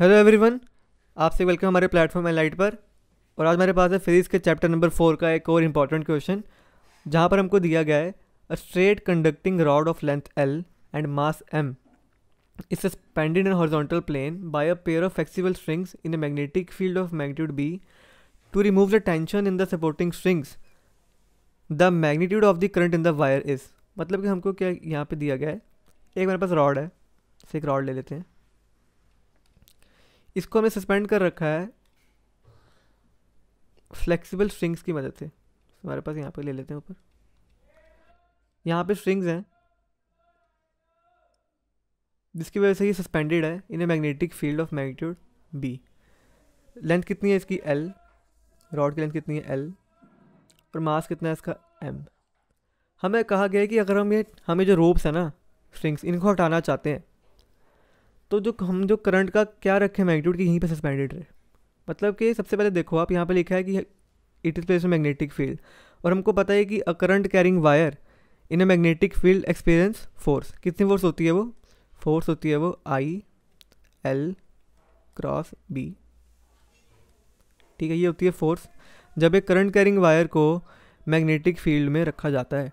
hello everyone आपसे welcome हमारे platform light पर और आज हमारे पास है फिजिक्स के चैप्टर नंबर फोर का एक और इम्पॉर्टेंट क्वेश्चन जहाँ पर हमको दिया गया है a straight conducting rod of length L and mass M is suspended in horizontal plane by a pair of flexible strings in a magnetic field of magnitude B to remove the tension in the supporting strings the magnitude of the current in the wire is मतलब कि हमको क्या यहाँ पे दिया गया है एक मेरे पास रॉड है इसे एक रॉड ले लेते हैं इसको हमने सस्पेंड कर रखा है फ्लेक्सिबल स्ट्रिंग्स की मदद से हमारे पास यहाँ पे ले लेते हैं ऊपर यहाँ पे स्ट्रिंग्स हैं जिसकी वजह से ये सस्पेंडेड है in a magnetic field of magnitude B length कितनी है इसकी एल रॉड की लेंथ कितनी है एल और मास कितना है इसका एम हमें कहा गया है कि अगर हम ये हमें जो रोप्स हैं ना स्ट्रिंग्स इनको हटाना चाहते हैं तो जो हम जो करंट का क्या रखें मैग्नीट्यूड कि यहीं पे सस्पेंडेड रहे मतलब कि सबसे पहले देखो आप यहाँ पे लिखा है कि it is place magnetic field और हमको पता है कि a current carrying wire in a magnetic field experience force कितनी फोर्स होती है वो फोर्स होती है वो आई एल क्रॉस बी ठीक है ये होती है फोर्स जब एक करंट कैरिंग वायर को मैग्नेटिक फील्ड में रखा जाता है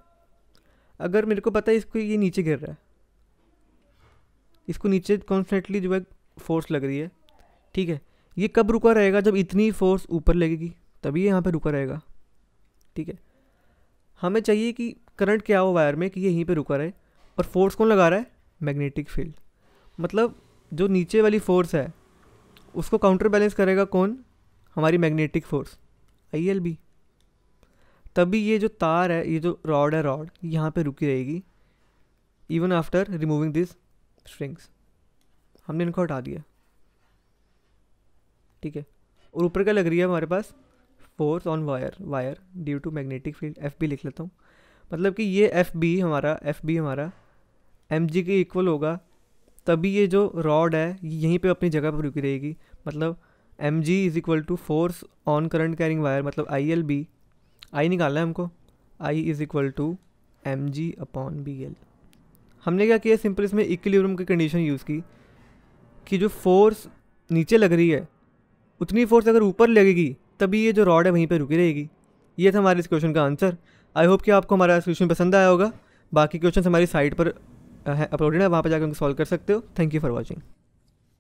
अगर मेरे को पता है इसको ये नीचे गिर रहा है इसको नीचे कॉन्स्टेंटली जो है फोर्स लग रही है ठीक है ये कब रुका रहेगा जब इतनी फोर्स ऊपर लगेगी तभी यहाँ पर रुका रहेगा ठीक है हमें चाहिए कि करंट क्या हो वायर में कि ये यहीं पे रुका रहे और फोर्स कौन लगा रहा है मैग्नेटिक फील्ड मतलब जो नीचे वाली फोर्स है उसको काउंटर बैलेंस करेगा कौन हमारी मैग्नेटिक फोर्स आई तभी ये जो तार है ये जो रॉड है रॉड यहाँ पे रुकी रहेगी even after removing this strings हमने इनको हटा दिया ठीक है और ऊपर क्या लग रही है हमारे पास force on wire wire due to magnetic field F B लिख लेता हूँ मतलब कि ये एफ बी हमारा एफ बी हमारा एम जी के इक्वल होगा तभी ये जो रॉड है यहीं पे अपनी जगह पर रुकी रहेगी मतलब M G is equal to force on current carrying wire मतलब आई एल बी आई निकालना है हमको I is equal to M G upon B L हमने क्या किया सिंपल इसमें इक्विलिब्रियम की कंडीशन यूज़ की कि जो फोर्स नीचे लग रही है उतनी फोर्स अगर ऊपर लगेगी तभी ये जो रॉड है वहीं पर रुकी रहेगी ये था हमारे इस क्वेश्चन का आंसर आई होप कि आपको हमारा क्वेश्चन पसंद आया होगा बाकी क्वेश्चन हमारी साइट पर अपलोडेड है वहाँ पर जाकर उनको सॉल्व कर सकते हो थैंक यू फॉर वॉचिंग